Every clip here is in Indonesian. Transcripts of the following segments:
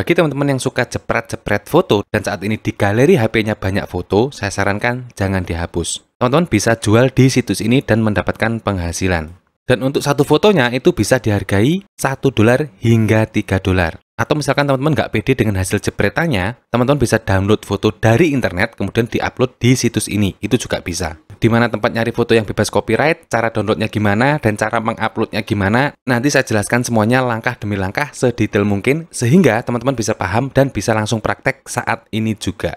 Bagi teman-teman yang suka jepret-jepret foto dan saat ini di galeri HP-nya banyak foto, saya sarankan jangan dihapus. Tonton bisa jual di situs ini dan mendapatkan penghasilan. Dan untuk satu fotonya itu bisa dihargai 1 dolar hingga 3 dolar atau misalkan teman-teman nggak pede dengan hasil jepretannya, teman-teman bisa download foto dari internet kemudian diupload di situs ini. Itu juga bisa. Di mana tempat nyari foto yang bebas copyright, cara downloadnya gimana, dan cara menguploadnya gimana, nanti saya jelaskan semuanya langkah demi langkah sedetail mungkin, sehingga teman-teman bisa paham dan bisa langsung praktek saat ini juga.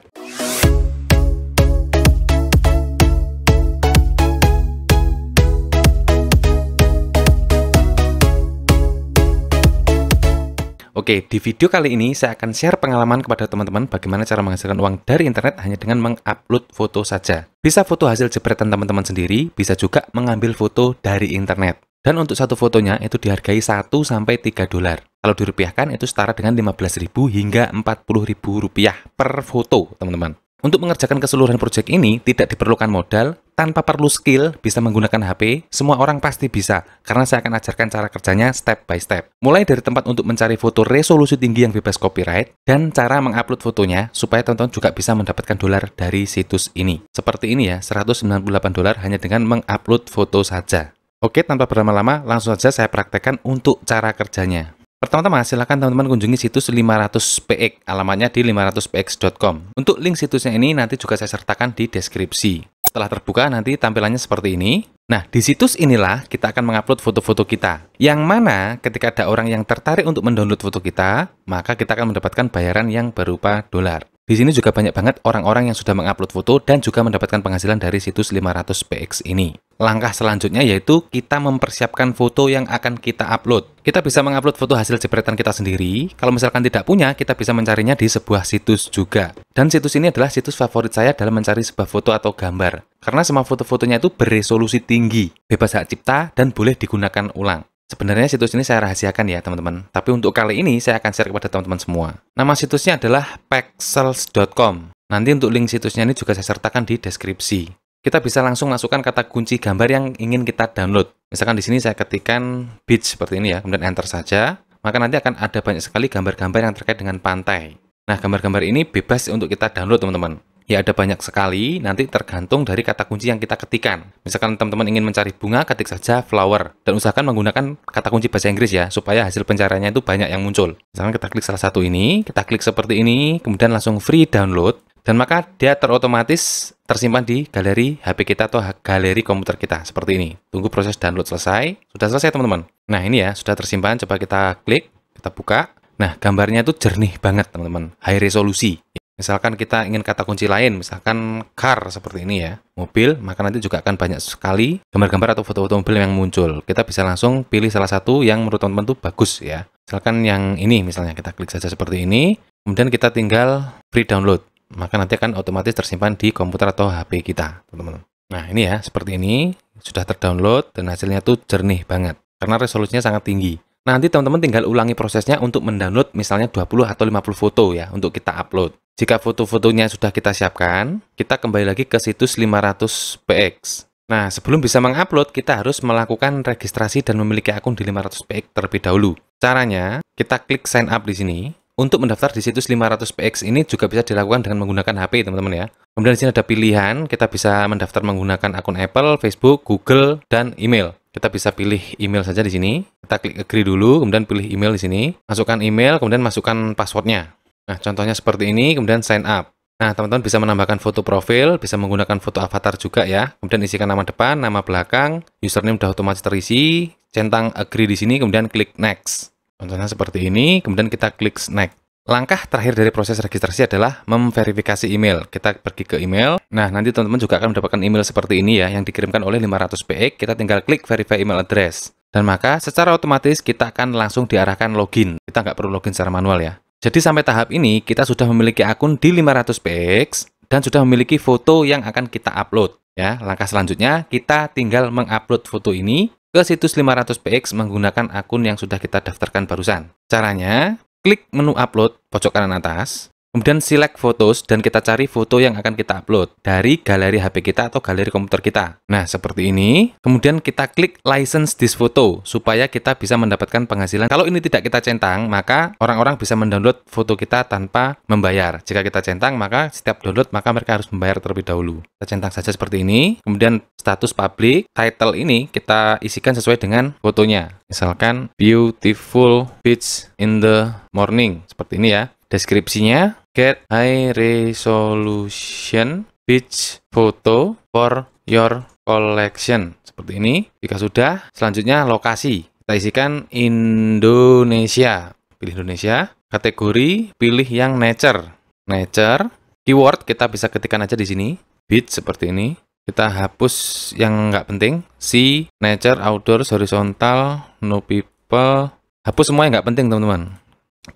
Oke, di video kali ini saya akan share pengalaman kepada teman-teman bagaimana cara menghasilkan uang dari internet hanya dengan mengupload foto saja. Bisa foto hasil jepretan teman-teman sendiri, bisa juga mengambil foto dari internet. Dan untuk satu fotonya itu dihargai 1 sampai 3 dolar. Kalau dirupiahkan itu setara dengan 15.000 hingga 40.000 rupiah per foto, teman-teman. Untuk mengerjakan keseluruhan proyek ini tidak diperlukan modal, tanpa perlu skill bisa menggunakan HP, semua orang pasti bisa karena saya akan ajarkan cara kerjanya step by step. Mulai dari tempat untuk mencari foto resolusi tinggi yang bebas copyright dan cara mengupload fotonya supaya tonton juga bisa mendapatkan dolar dari situs ini. Seperti ini ya, 198 dolar hanya dengan mengupload foto saja. Oke, tanpa berlama-lama, langsung saja saya praktekkan untuk cara kerjanya. Pertama-tama silahkan teman-teman kunjungi situs 500px, alamatnya di 500px.com. Untuk link situsnya ini nanti juga saya sertakan di deskripsi. Setelah terbuka nanti tampilannya seperti ini. Nah, di situs inilah kita akan mengupload foto-foto kita. Yang mana ketika ada orang yang tertarik untuk mendownload foto kita, maka kita akan mendapatkan bayaran yang berupa dolar. Di sini juga banyak banget orang-orang yang sudah mengupload foto dan juga mendapatkan penghasilan dari situs 500px ini. Langkah selanjutnya yaitu kita mempersiapkan foto yang akan kita upload. Kita bisa mengupload foto hasil jepretan kita sendiri. Kalau misalkan tidak punya, kita bisa mencarinya di sebuah situs juga. Dan situs ini adalah situs favorit saya dalam mencari sebuah foto atau gambar. Karena semua foto-fotonya itu beresolusi tinggi, bebas hak cipta, dan boleh digunakan ulang. Sebenarnya situs ini saya rahasiakan ya teman-teman, tapi untuk kali ini saya akan share kepada teman-teman semua. Nama situsnya adalah pexels.com. Nanti untuk link situsnya ini juga saya sertakan di deskripsi. Kita bisa langsung masukkan kata kunci gambar yang ingin kita download. Misalkan di sini saya ketikkan beach seperti ini ya, kemudian enter saja, maka nanti akan ada banyak sekali gambar-gambar yang terkait dengan pantai. Nah, gambar-gambar ini bebas untuk kita download teman-teman. Ya ada banyak sekali, nanti tergantung dari kata kunci yang kita ketikkan. Misalkan teman-teman ingin mencari bunga, ketik saja flower. Dan usahakan menggunakan kata kunci bahasa Inggris ya, supaya hasil pencariannya itu banyak yang muncul. Misalkan kita klik salah satu ini, kita klik seperti ini, kemudian langsung free download. Dan maka dia terotomatis tersimpan di galeri HP kita atau galeri komputer kita, seperti ini. Tunggu proses download selesai. Sudah selesai teman-teman. Nah ini ya, sudah tersimpan, coba kita klik, kita buka. Nah gambarnya itu jernih banget teman-teman, high resolusi. Misalkan kita ingin kata kunci lain, misalkan car seperti ini ya, mobil, maka nanti juga akan banyak sekali gambar-gambar atau foto-foto mobil yang muncul. Kita bisa langsung pilih salah satu yang menurut teman-teman itu bagus ya. Misalkan yang ini misalnya kita klik saja seperti ini, kemudian kita tinggal free download. Maka nanti akan otomatis tersimpan di komputer atau HP kita, teman-teman. Nah, ini ya, seperti ini, sudah terdownload dan hasilnya tuh jernih banget karena resolusinya sangat tinggi. Nanti teman-teman tinggal ulangi prosesnya untuk mendownload misalnya 20 atau 50 foto ya untuk kita upload. Jika foto-fotonya sudah kita siapkan, kita kembali lagi ke situs 500px. Nah, sebelum bisa mengupload, kita harus melakukan registrasi dan memiliki akun di 500px terlebih dahulu. Caranya, kita klik sign up di sini. Untuk mendaftar di situs 500px ini juga bisa dilakukan dengan menggunakan HP, teman-teman ya. Kemudian di sini ada pilihan, kita bisa mendaftar menggunakan akun Apple, Facebook, Google, dan email. Kita bisa pilih email saja di sini. Kita klik agree dulu, kemudian pilih email di sini. Masukkan email, kemudian masukkan passwordnya. Nah, contohnya seperti ini, kemudian sign up. Nah, teman-teman bisa menambahkan foto profil, bisa menggunakan foto avatar juga ya. Kemudian isikan nama depan, nama belakang, username sudah otomatis terisi, centang agree di sini, kemudian klik next. Contohnya seperti ini, kemudian kita klik next. Langkah terakhir dari proses registrasi adalah memverifikasi email. Kita pergi ke email. Nah, nanti teman-teman juga akan mendapatkan email seperti ini ya, yang dikirimkan oleh 500 PX. Kita tinggal klik verify email address. Dan maka secara otomatis kita akan langsung diarahkan login. Kita nggak perlu login secara manual ya. Jadi sampai tahap ini, kita sudah memiliki akun di 500 PX dan sudah memiliki foto yang akan kita upload. Ya, langkah selanjutnya kita tinggal mengupload foto ini ke situs 500px menggunakan akun yang sudah kita daftarkan barusan. Caranya, klik menu upload pojok kanan atas, Kemudian select photos dan kita cari foto yang akan kita upload dari galeri HP kita atau galeri komputer kita. Nah, seperti ini. Kemudian kita klik license this photo supaya kita bisa mendapatkan penghasilan. Kalau ini tidak kita centang, maka orang-orang bisa mendownload foto kita tanpa membayar. Jika kita centang, maka setiap download maka mereka harus membayar terlebih dahulu. Kita centang saja seperti ini. Kemudian status public, title ini kita isikan sesuai dengan fotonya. Misalkan beautiful beach in the morning seperti ini ya. Deskripsinya, get high resolution beach photo for your collection. Seperti ini. Jika sudah, selanjutnya lokasi. Kita isikan Indonesia. Pilih Indonesia. Kategori, pilih yang nature. Nature. Keyword, kita bisa ketikkan aja di sini. Beach seperti ini. Kita hapus yang nggak penting. si nature, outdoor, horizontal, no people. Hapus semua yang nggak penting, teman-teman.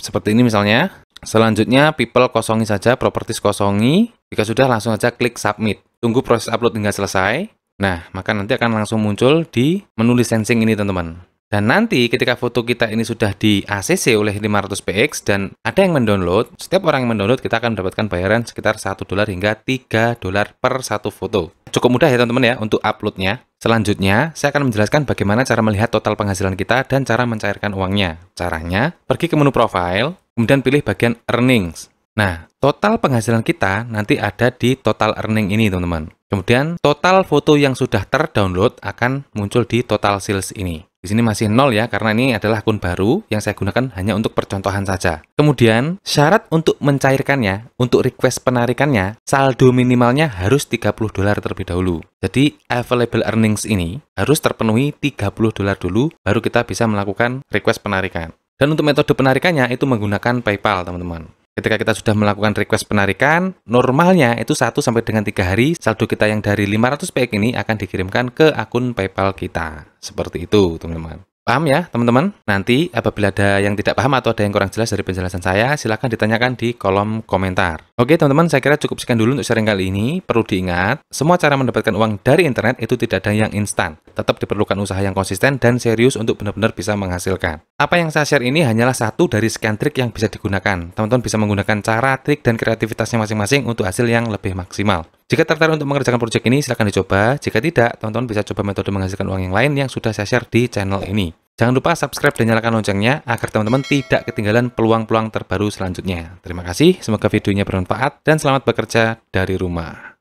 Seperti ini misalnya. Selanjutnya, people kosongi saja, properties kosongi. Jika sudah, langsung saja klik submit. Tunggu proses upload hingga selesai. Nah, maka nanti akan langsung muncul di menu licensing ini, teman-teman. Dan nanti ketika foto kita ini sudah di ACC oleh 500px dan ada yang mendownload, setiap orang yang mendownload kita akan mendapatkan bayaran sekitar 1 dolar hingga 3 dolar per satu foto. Cukup mudah ya teman-teman ya untuk uploadnya. Selanjutnya, saya akan menjelaskan bagaimana cara melihat total penghasilan kita dan cara mencairkan uangnya. Caranya, pergi ke menu profile, kemudian pilih bagian earnings. Nah, total penghasilan kita nanti ada di total earning ini, teman-teman. Kemudian total foto yang sudah terdownload akan muncul di total sales ini. Di sini masih nol ya, karena ini adalah akun baru yang saya gunakan hanya untuk percontohan saja. Kemudian, syarat untuk mencairkannya, untuk request penarikannya, saldo minimalnya harus 30 dolar terlebih dahulu. Jadi, available earnings ini harus terpenuhi 30 dolar dulu, baru kita bisa melakukan request penarikan. Dan untuk metode penarikannya itu menggunakan PayPal, teman-teman. Ketika kita sudah melakukan request penarikan, normalnya itu 1 sampai dengan 3 hari saldo kita yang dari 500 PX e ini akan dikirimkan ke akun PayPal kita. Seperti itu, teman-teman. Paham ya, teman-teman? Nanti apabila ada yang tidak paham atau ada yang kurang jelas dari penjelasan saya, silahkan ditanyakan di kolom komentar. Oke, teman-teman, saya kira cukup sekian dulu untuk sharing kali ini. Perlu diingat, semua cara mendapatkan uang dari internet itu tidak ada yang instan. Tetap diperlukan usaha yang konsisten dan serius untuk benar-benar bisa menghasilkan. Apa yang saya share ini hanyalah satu dari sekian trik yang bisa digunakan. Teman-teman bisa menggunakan cara, trik, dan kreativitasnya masing-masing untuk hasil yang lebih maksimal. Jika tertarik untuk mengerjakan proyek ini, silahkan dicoba. Jika tidak, teman-teman bisa coba metode menghasilkan uang yang lain yang sudah saya share di channel ini. Jangan lupa subscribe dan nyalakan loncengnya agar teman-teman tidak ketinggalan peluang-peluang terbaru selanjutnya. Terima kasih, semoga videonya bermanfaat dan selamat bekerja dari rumah.